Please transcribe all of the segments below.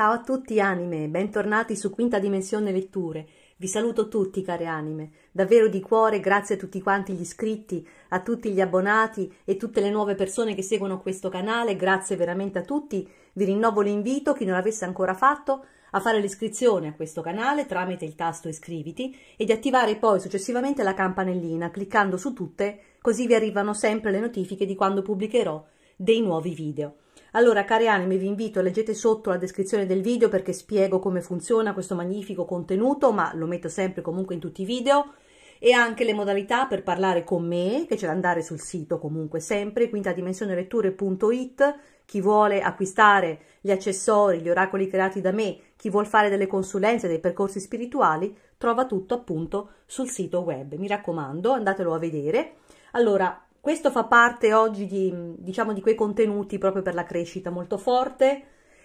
Ciao a tutti anime, bentornati su Quinta Dimensione Letture. Vi saluto tutti care anime, davvero di cuore grazie a tutti quanti gli iscritti, a tutti gli abbonati e tutte le nuove persone che seguono questo canale, grazie veramente a tutti. Vi rinnovo l'invito, chi non l'avesse ancora fatto, a fare l'iscrizione a questo canale tramite il tasto iscriviti e di attivare poi successivamente la campanellina cliccando su tutte, così vi arrivano sempre le notifiche di quando pubblicherò dei nuovi video. Allora, cari anime, vi invito, a leggete sotto la descrizione del video perché spiego come funziona questo magnifico contenuto, ma lo metto sempre comunque in tutti i video e anche le modalità per parlare con me, che c'è da andare sul sito comunque sempre, quintadimensioneletture.it, chi vuole acquistare gli accessori, gli oracoli creati da me, chi vuole fare delle consulenze, dei percorsi spirituali, trova tutto appunto sul sito web. Mi raccomando, andatelo a vedere. Allora, questo fa parte oggi di, diciamo, di quei contenuti proprio per la crescita molto forte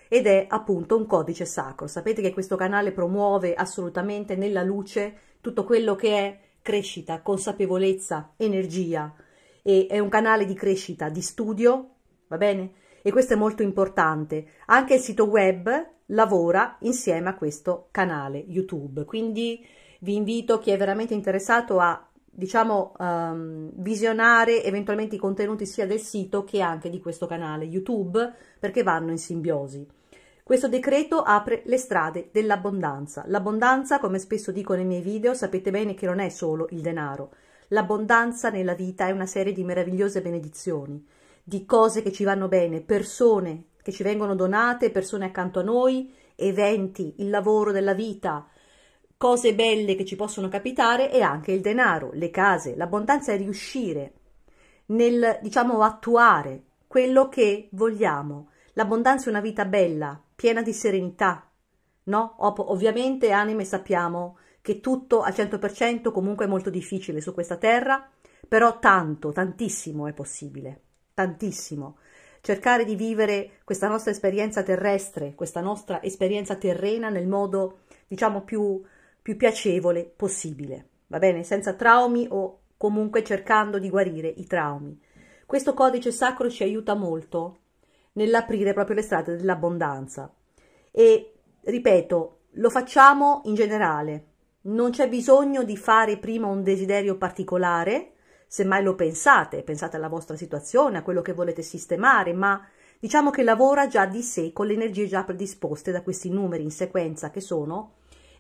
ed è appunto un codice sacro. Sapete che questo canale promuove assolutamente nella luce tutto quello che è crescita, consapevolezza, energia e è un canale di crescita, di studio, va bene? E questo è molto importante. Anche il sito web lavora insieme a questo canale YouTube, quindi vi invito chi è veramente interessato a diciamo, um, visionare eventualmente i contenuti sia del sito che anche di questo canale YouTube, perché vanno in simbiosi. Questo decreto apre le strade dell'abbondanza. L'abbondanza, come spesso dico nei miei video, sapete bene che non è solo il denaro. L'abbondanza nella vita è una serie di meravigliose benedizioni, di cose che ci vanno bene, persone che ci vengono donate, persone accanto a noi, eventi, il lavoro della vita, cose belle che ci possono capitare e anche il denaro, le case, l'abbondanza è riuscire nel, diciamo, attuare quello che vogliamo. L'abbondanza è una vita bella, piena di serenità, no? Ov- ovviamente, anime, sappiamo che tutto al 100% comunque è molto difficile su questa terra, però tanto, tantissimo è possibile, tantissimo. Cercare di vivere questa nostra esperienza terrestre, questa nostra esperienza terrena nel modo, diciamo, più più piacevole possibile, va bene? Senza traumi o comunque cercando di guarire i traumi. Questo codice sacro ci aiuta molto nell'aprire proprio le strade dell'abbondanza. E ripeto, lo facciamo in generale, non c'è bisogno di fare prima un desiderio particolare, semmai lo pensate, pensate alla vostra situazione, a quello che volete sistemare, ma diciamo che lavora già di sé con le energie già predisposte da questi numeri in sequenza che sono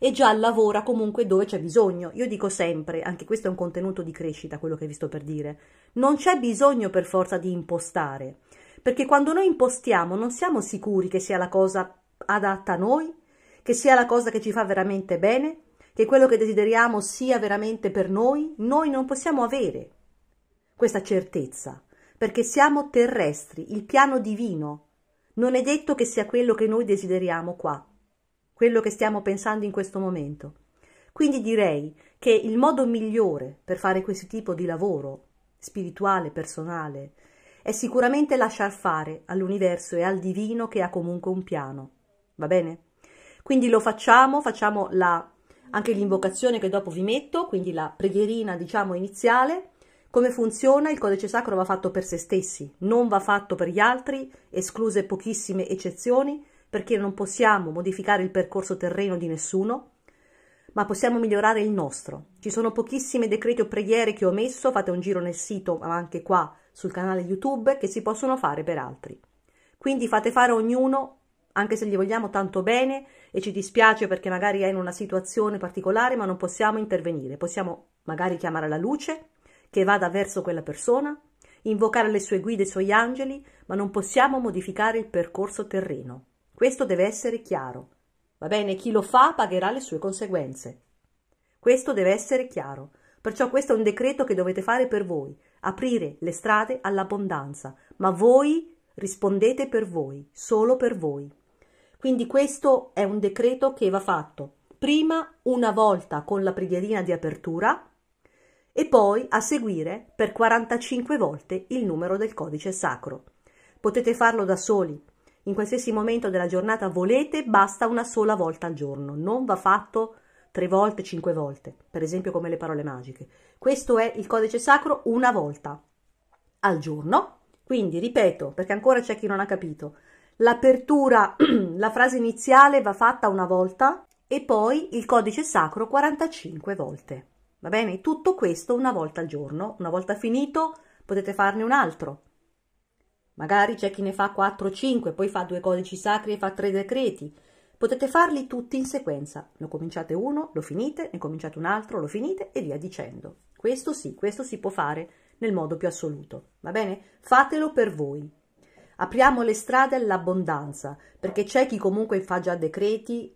e già lavora comunque dove c'è bisogno. Io dico sempre, anche questo è un contenuto di crescita, quello che vi sto per dire, non c'è bisogno per forza di impostare, perché quando noi impostiamo non siamo sicuri che sia la cosa adatta a noi, che sia la cosa che ci fa veramente bene, che quello che desideriamo sia veramente per noi, noi non possiamo avere questa certezza, perché siamo terrestri, il piano divino non è detto che sia quello che noi desideriamo qua quello che stiamo pensando in questo momento. Quindi direi che il modo migliore per fare questo tipo di lavoro spirituale, personale, è sicuramente lasciar fare all'universo e al divino che ha comunque un piano. Va bene? Quindi lo facciamo, facciamo la, anche l'invocazione che dopo vi metto, quindi la preghierina diciamo iniziale. Come funziona? Il codice sacro va fatto per se stessi, non va fatto per gli altri, escluse pochissime eccezioni, perché non possiamo modificare il percorso terreno di nessuno, ma possiamo migliorare il nostro. Ci sono pochissime decreti o preghiere che ho messo, fate un giro nel sito, ma anche qua sul canale YouTube, che si possono fare per altri. Quindi fate fare a ognuno, anche se gli vogliamo tanto bene e ci dispiace perché magari è in una situazione particolare, ma non possiamo intervenire. Possiamo magari chiamare la luce che vada verso quella persona, invocare le sue guide, i suoi angeli, ma non possiamo modificare il percorso terreno. Questo deve essere chiaro. Va bene, chi lo fa pagherà le sue conseguenze. Questo deve essere chiaro. Perciò questo è un decreto che dovete fare per voi, aprire le strade all'abbondanza, ma voi rispondete per voi, solo per voi. Quindi questo è un decreto che va fatto prima una volta con la preghierina di apertura e poi a seguire per 45 volte il numero del codice sacro. Potete farlo da soli, in qualsiasi momento della giornata volete, basta una sola volta al giorno, non va fatto tre volte, cinque volte, per esempio come le parole magiche. Questo è il codice sacro una volta al giorno. Quindi ripeto, perché ancora c'è chi non ha capito, l'apertura, la frase iniziale va fatta una volta e poi il codice sacro 45 volte. Va bene? Tutto questo una volta al giorno, una volta finito potete farne un altro Magari c'è chi ne fa 4 o 5, poi fa due codici sacri e fa tre decreti. Potete farli tutti in sequenza. Ne cominciate uno, lo finite, ne cominciate un altro, lo finite e via dicendo. Questo sì, questo si può fare nel modo più assoluto. Va bene? Fatelo per voi. Apriamo le strade all'abbondanza, perché c'è chi comunque fa già decreti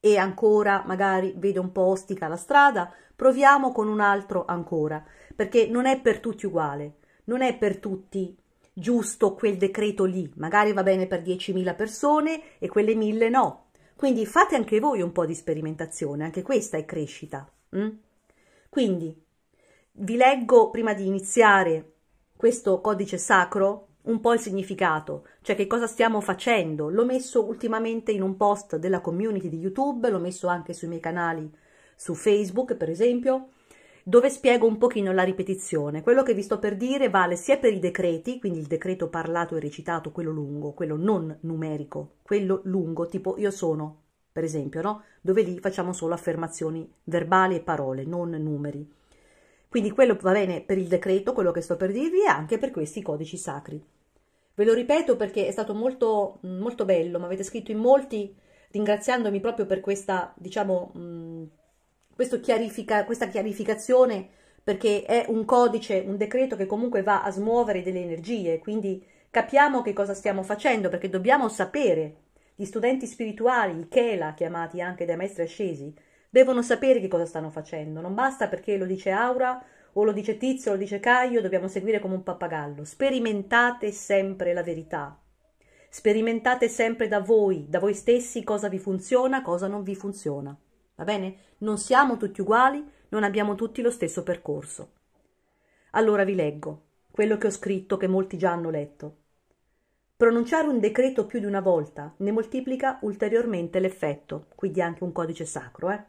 e ancora magari vede un po' ostica la strada, proviamo con un altro ancora, perché non è per tutti uguale, non è per tutti uguale giusto quel decreto lì, magari va bene per 10.000 persone e quelle 1.000 no. Quindi fate anche voi un po' di sperimentazione, anche questa è crescita. Mm? Quindi vi leggo prima di iniziare questo codice sacro un po' il significato, cioè che cosa stiamo facendo. L'ho messo ultimamente in un post della community di YouTube, l'ho messo anche sui miei canali su Facebook, per esempio dove spiego un pochino la ripetizione. Quello che vi sto per dire vale sia per i decreti, quindi il decreto parlato e recitato, quello lungo, quello non numerico, quello lungo, tipo io sono, per esempio, no? Dove lì facciamo solo affermazioni verbali e parole, non numeri. Quindi quello va bene per il decreto, quello che sto per dirvi, e anche per questi codici sacri. Ve lo ripeto perché è stato molto, molto bello, mi avete scritto in molti ringraziandomi proprio per questa, diciamo, mh, mm, questo chiarifica, questa chiarificazione perché è un codice, un decreto che comunque va a smuovere delle energie, quindi capiamo che cosa stiamo facendo perché dobbiamo sapere. Gli studenti spirituali, i Kela, chiamati anche dai maestri ascesi, devono sapere che cosa stanno facendo. Non basta perché lo dice Aura o lo dice Tizio, o lo dice Caio, dobbiamo seguire come un pappagallo. Sperimentate sempre la verità. Sperimentate sempre da voi, da voi stessi, cosa vi funziona, cosa non vi funziona. Va bene? Non siamo tutti uguali, non abbiamo tutti lo stesso percorso. Allora vi leggo quello che ho scritto che molti già hanno letto. Pronunciare un decreto più di una volta ne moltiplica ulteriormente l'effetto, quindi anche un codice sacro, eh?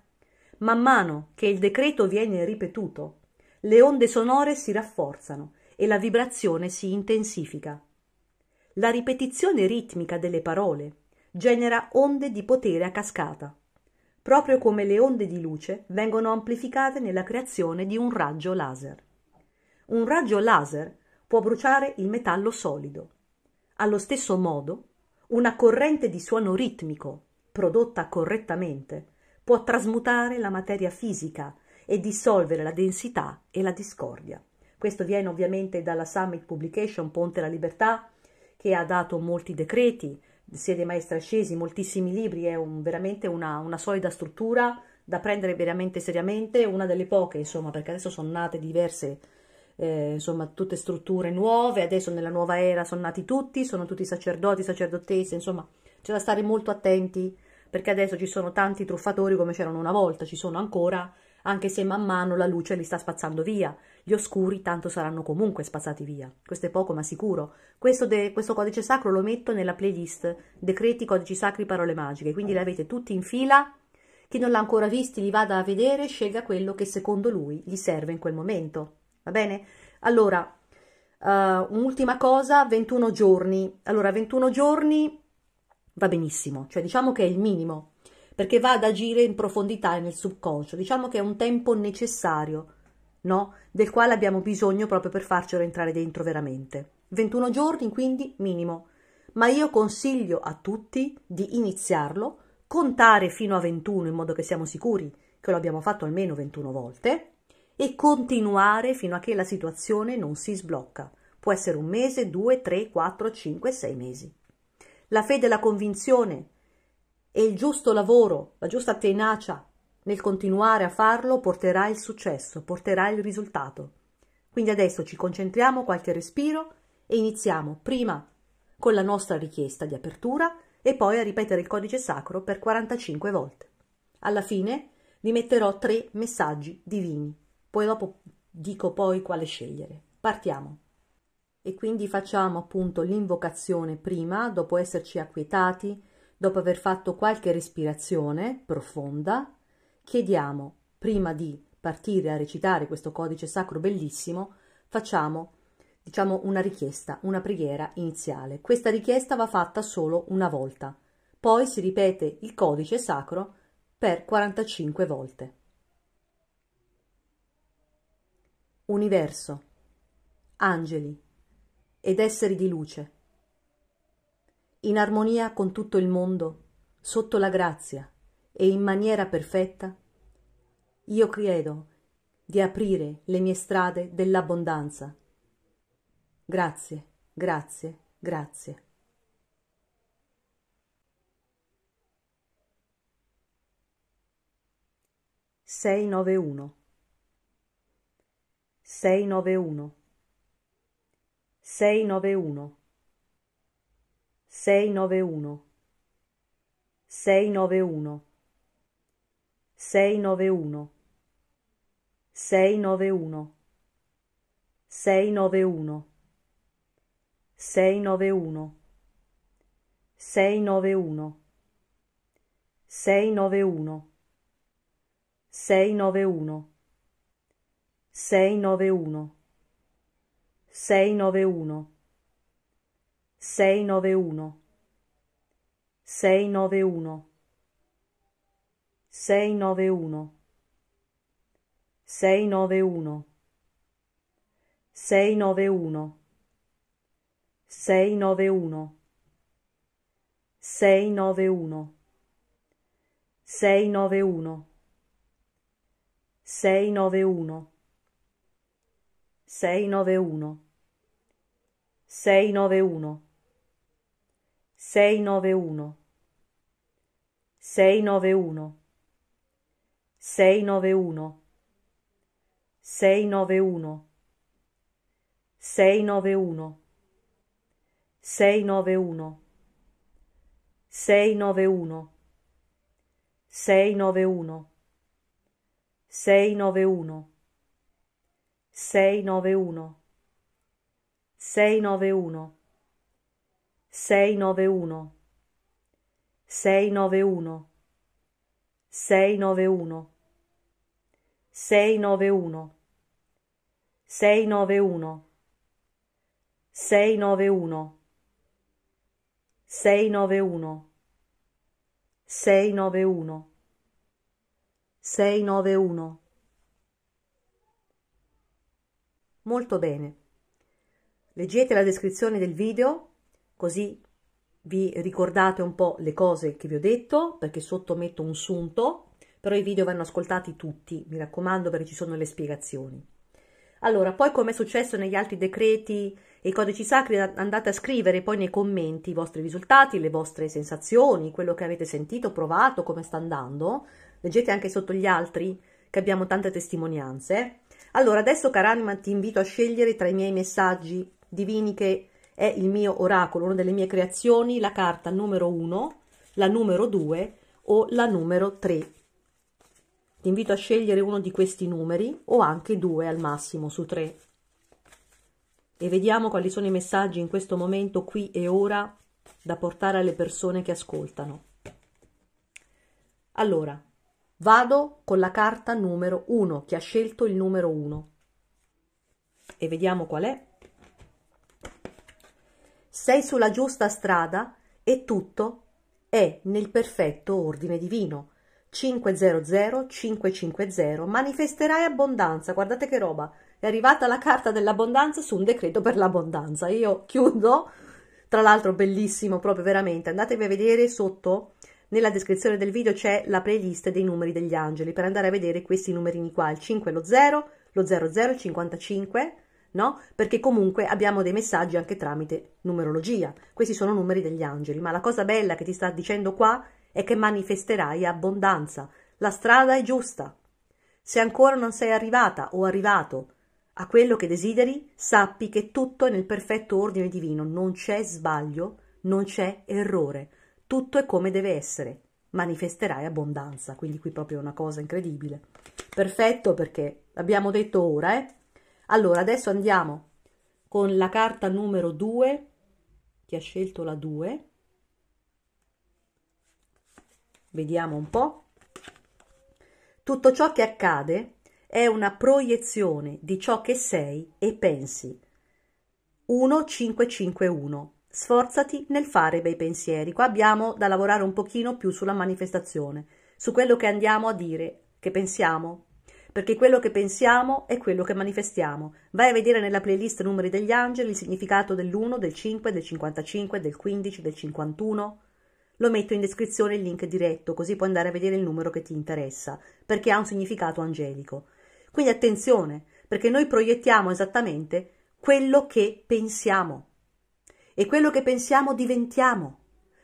Man mano che il decreto viene ripetuto, le onde sonore si rafforzano e la vibrazione si intensifica. La ripetizione ritmica delle parole genera onde di potere a cascata proprio come le onde di luce vengono amplificate nella creazione di un raggio laser. Un raggio laser può bruciare il metallo solido. Allo stesso modo, una corrente di suono ritmico, prodotta correttamente, può trasmutare la materia fisica e dissolvere la densità e la discordia. Questo viene ovviamente dalla Summit Publication Ponte alla Libertà, che ha dato molti decreti, siete mai strascesi, moltissimi libri, è un, veramente una, una solida struttura da prendere veramente seriamente, una delle poche, insomma, perché adesso sono nate diverse, eh, insomma, tutte strutture nuove, adesso nella nuova era sono nati tutti, sono tutti sacerdoti, sacerdotesse, insomma, c'è da stare molto attenti, perché adesso ci sono tanti truffatori come c'erano una volta, ci sono ancora, anche se man mano la luce li sta spazzando via. Gli oscuri tanto saranno comunque spazzati via. Questo è poco ma sicuro. Questo, de- questo codice sacro lo metto nella playlist Decreti, codici sacri, parole magiche. Quindi li avete tutti in fila. Chi non l'ha ancora visti li vada a vedere, scelga quello che secondo lui gli serve in quel momento. Va bene? Allora, uh, un'ultima cosa, 21 giorni. Allora, 21 giorni va benissimo, cioè diciamo che è il minimo perché va ad agire in profondità e nel subconscio. Diciamo che è un tempo necessario, no? Del quale abbiamo bisogno proprio per farcelo entrare dentro veramente. 21 giorni quindi minimo, ma io consiglio a tutti di iniziarlo, contare fino a 21 in modo che siamo sicuri che lo abbiamo fatto almeno 21 volte e continuare fino a che la situazione non si sblocca. Può essere un mese, due, tre, quattro, cinque, sei mesi. La fede e la convinzione e il giusto lavoro, la giusta tenacia nel continuare a farlo porterà il successo, porterà il risultato. Quindi adesso ci concentriamo qualche respiro e iniziamo prima con la nostra richiesta di apertura e poi a ripetere il codice sacro per 45 volte. Alla fine vi metterò tre messaggi divini, poi dopo dico poi quale scegliere. Partiamo. E quindi facciamo appunto l'invocazione prima, dopo esserci acquietati, Dopo aver fatto qualche respirazione profonda, chiediamo, prima di partire a recitare questo codice sacro bellissimo, facciamo diciamo una richiesta, una preghiera iniziale. Questa richiesta va fatta solo una volta. Poi si ripete il codice sacro per 45 volte. Universo, angeli ed esseri di luce in armonia con tutto il mondo, sotto la grazia e in maniera perfetta, io credo di aprire le mie strade dell'abbondanza. Grazie, grazie, grazie. Sei nove uno. Sei nove uno. Sei nove uno. 691 691 691 691 691 691 691 691 691 691 691 691 691 691 691 691 691 691 691 691 691 691 691 691 691 691 691 691 691 691 691 691 691 691 691 691 691 691 691 691 691 691 Molto bene. Leggete la descrizione del video così vi ricordate un po' le cose che vi ho detto, perché sotto metto un sunto, però i video vanno ascoltati tutti, mi raccomando, perché ci sono le spiegazioni. Allora, poi come è successo negli altri decreti e codici sacri, andate a scrivere poi nei commenti i vostri risultati, le vostre sensazioni, quello che avete sentito, provato, come sta andando. Leggete anche sotto gli altri, che abbiamo tante testimonianze. Allora, adesso, cara anima, ti invito a scegliere tra i miei messaggi divini che è il mio oracolo, una delle mie creazioni, la carta numero 1, la numero 2 o la numero 3. Ti invito a scegliere uno di questi numeri o anche due al massimo su tre. E vediamo quali sono i messaggi in questo momento, qui e ora, da portare alle persone che ascoltano. Allora, vado con la carta numero 1, che ha scelto il numero 1. E vediamo qual è sei sulla giusta strada e tutto è nel perfetto ordine divino. 500 550 manifesterai abbondanza. Guardate che roba! È arrivata la carta dell'abbondanza su un decreto per l'abbondanza. Io chiudo, tra l'altro bellissimo proprio veramente. Andatevi a vedere sotto nella descrizione del video c'è la playlist dei numeri degli angeli per andare a vedere questi numerini qua, il 5 lo 0, lo 00 55 no? Perché comunque abbiamo dei messaggi anche tramite numerologia. Questi sono numeri degli angeli, ma la cosa bella che ti sta dicendo qua è che manifesterai abbondanza. La strada è giusta. Se ancora non sei arrivata o arrivato a quello che desideri, sappi che tutto è nel perfetto ordine divino, non c'è sbaglio, non c'è errore, tutto è come deve essere. Manifesterai abbondanza, quindi qui proprio è una cosa incredibile. Perfetto perché abbiamo detto ora, eh? Allora, adesso andiamo con la carta numero 2, che ha scelto la 2. Vediamo un po'. Tutto ciò che accade è una proiezione di ciò che sei e pensi. 1551. Sforzati nel fare bei pensieri. Qua abbiamo da lavorare un pochino più sulla manifestazione, su quello che andiamo a dire, che pensiamo, perché quello che pensiamo è quello che manifestiamo. Vai a vedere nella playlist Numeri degli angeli il significato dell'1, del 5, del 55, del 15, del 51. Lo metto in descrizione il link diretto, così puoi andare a vedere il numero che ti interessa, perché ha un significato angelico. Quindi attenzione, perché noi proiettiamo esattamente quello che pensiamo. E quello che pensiamo diventiamo.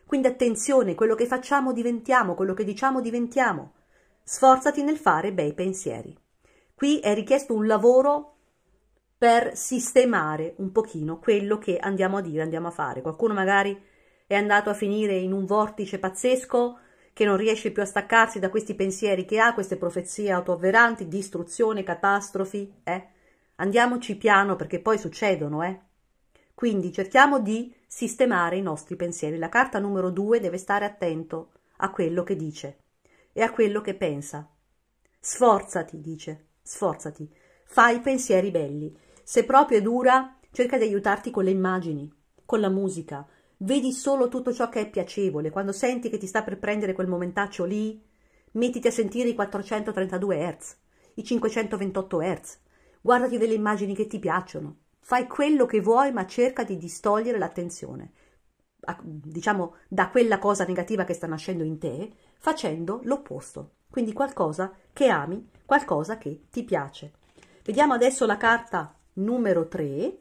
Quindi attenzione, quello che facciamo diventiamo, quello che diciamo diventiamo. Sforzati nel fare bei pensieri. Qui è richiesto un lavoro per sistemare un pochino quello che andiamo a dire, andiamo a fare. Qualcuno magari è andato a finire in un vortice pazzesco che non riesce più a staccarsi da questi pensieri che ha, queste profezie autoavveranti, distruzione, catastrofi, eh? Andiamoci piano perché poi succedono, eh? Quindi cerchiamo di sistemare i nostri pensieri. La carta numero due deve stare attento a quello che dice e a quello che pensa. Sforzati, dice, sforzati, fai pensieri belli. Se proprio è dura, cerca di aiutarti con le immagini, con la musica. Vedi solo tutto ciò che è piacevole. Quando senti che ti sta per prendere quel momentaccio lì, mettiti a sentire i 432 Hz, i 528 Hz. Guardati delle immagini che ti piacciono. Fai quello che vuoi, ma cerca di distogliere l'attenzione diciamo, da quella cosa negativa che sta nascendo in te, facendo l'opposto. Quindi qualcosa che ami, qualcosa che ti piace. Vediamo adesso la carta numero 3.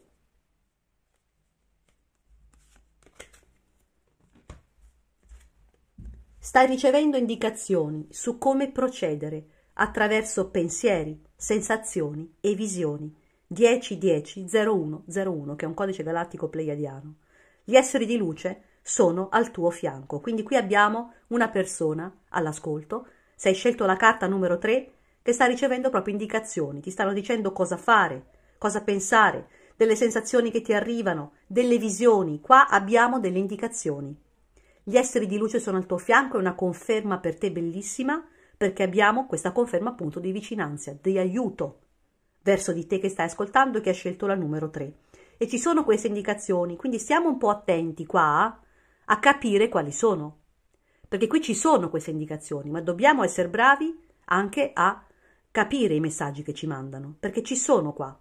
Stai ricevendo indicazioni su come procedere attraverso pensieri, sensazioni e visioni. 10100101 che è un codice galattico pleiadiano. Gli esseri di luce sono al tuo fianco. Quindi qui abbiamo una persona all'ascolto. Se hai scelto la carta numero 3, che sta ricevendo proprio indicazioni, ti stanno dicendo cosa fare, cosa pensare, delle sensazioni che ti arrivano, delle visioni. Qua abbiamo delle indicazioni. Gli esseri di luce sono al tuo fianco, è una conferma per te bellissima, perché abbiamo questa conferma appunto di vicinanza, di aiuto verso di te che stai ascoltando e che hai scelto la numero 3 e ci sono queste indicazioni, quindi stiamo un po' attenti qua a capire quali sono, perché qui ci sono queste indicazioni, ma dobbiamo essere bravi anche a capire i messaggi che ci mandano, perché ci sono qua.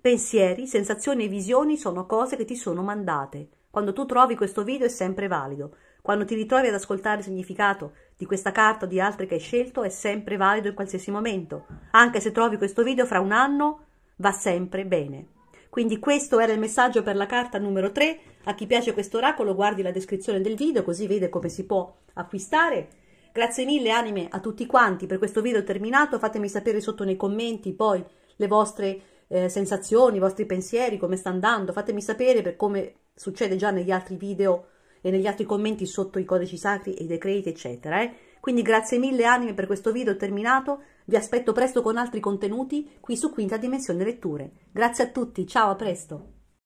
Pensieri, sensazioni e visioni sono cose che ti sono mandate. Quando tu trovi questo video è sempre valido. Quando ti ritrovi ad ascoltare il significato di questa carta o di altre che hai scelto è sempre valido in qualsiasi momento. Anche se trovi questo video fra un anno va sempre bene. Quindi questo era il messaggio per la carta numero 3. A chi piace questo oracolo guardi la descrizione del video così vede come si può acquistare. Grazie mille anime a tutti quanti per questo video terminato. Fatemi sapere sotto nei commenti poi le vostre eh, sensazioni, i vostri pensieri, come sta andando. Fatemi sapere per come succede già negli altri video e negli altri commenti sotto i codici sacri e i decreti eccetera. Eh? Quindi grazie mille anime per questo video terminato. Vi aspetto presto con altri contenuti qui su Quinta Dimensione Letture. Grazie a tutti, ciao, a presto!